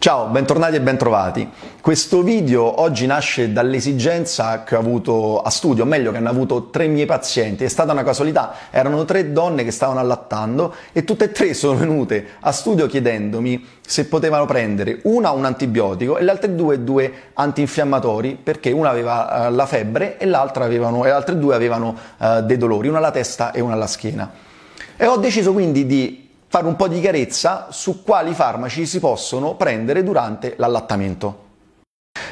Ciao, bentornati e bentrovati. Questo video oggi nasce dall'esigenza che ho avuto a studio, o meglio che hanno avuto tre miei pazienti. È stata una casualità, erano tre donne che stavano allattando e tutte e tre sono venute a studio chiedendomi se potevano prendere una un antibiotico e le altre due due antinfiammatori perché una aveva eh, la febbre e, avevano, e le altre due avevano uh, dei dolori, una alla testa e una alla schiena. E ho deciso quindi di fare un po' di chiarezza su quali farmaci si possono prendere durante l'allattamento.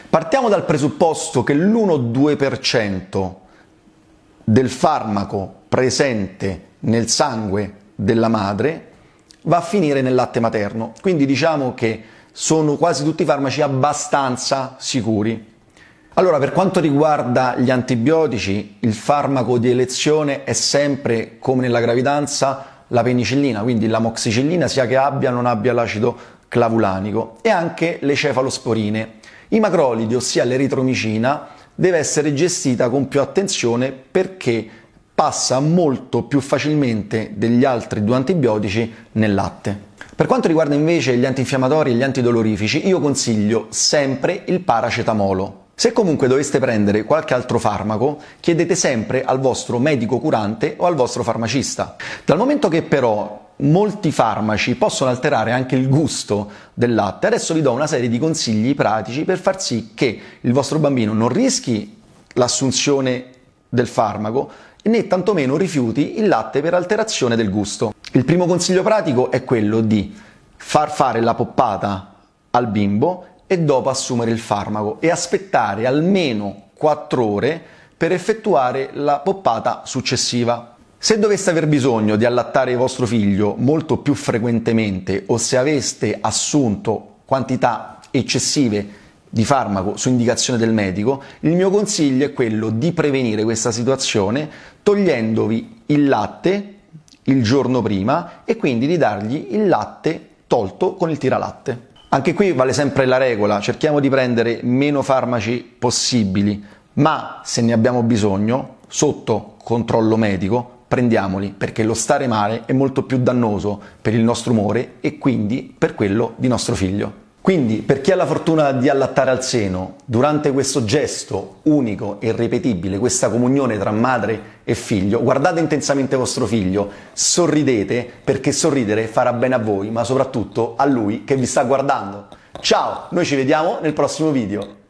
Partiamo dal presupposto che l'1-2% del farmaco presente nel sangue della madre va a finire nel latte materno, quindi diciamo che sono quasi tutti i farmaci abbastanza sicuri. Allora, per quanto riguarda gli antibiotici, il farmaco di elezione è sempre, come nella gravidanza, la penicillina, quindi la moxicillina, sia che abbia o non abbia l'acido clavulanico, e anche le cefalosporine. I macrolidi, ossia l'eritromicina, deve essere gestita con più attenzione perché passa molto più facilmente degli altri due antibiotici nel latte. Per quanto riguarda invece gli antinfiammatori e gli antidolorifici, io consiglio sempre il paracetamolo. Se comunque doveste prendere qualche altro farmaco, chiedete sempre al vostro medico curante o al vostro farmacista. Dal momento che però molti farmaci possono alterare anche il gusto del latte, adesso vi do una serie di consigli pratici per far sì che il vostro bambino non rischi l'assunzione del farmaco né tantomeno rifiuti il latte per alterazione del gusto. Il primo consiglio pratico è quello di far fare la poppata al bimbo e dopo assumere il farmaco e aspettare almeno 4 ore per effettuare la poppata successiva. Se doveste aver bisogno di allattare vostro figlio molto più frequentemente o se aveste assunto quantità eccessive di farmaco su indicazione del medico, il mio consiglio è quello di prevenire questa situazione togliendovi il latte il giorno prima e quindi di dargli il latte tolto con il tiralatte. Anche qui vale sempre la regola, cerchiamo di prendere meno farmaci possibili, ma se ne abbiamo bisogno, sotto controllo medico, prendiamoli perché lo stare male è molto più dannoso per il nostro umore e quindi per quello di nostro figlio. Quindi, per chi ha la fortuna di allattare al seno, durante questo gesto unico e irripetibile, questa comunione tra madre e figlio, guardate intensamente vostro figlio, sorridete perché sorridere farà bene a voi, ma soprattutto a lui che vi sta guardando. Ciao, noi ci vediamo nel prossimo video.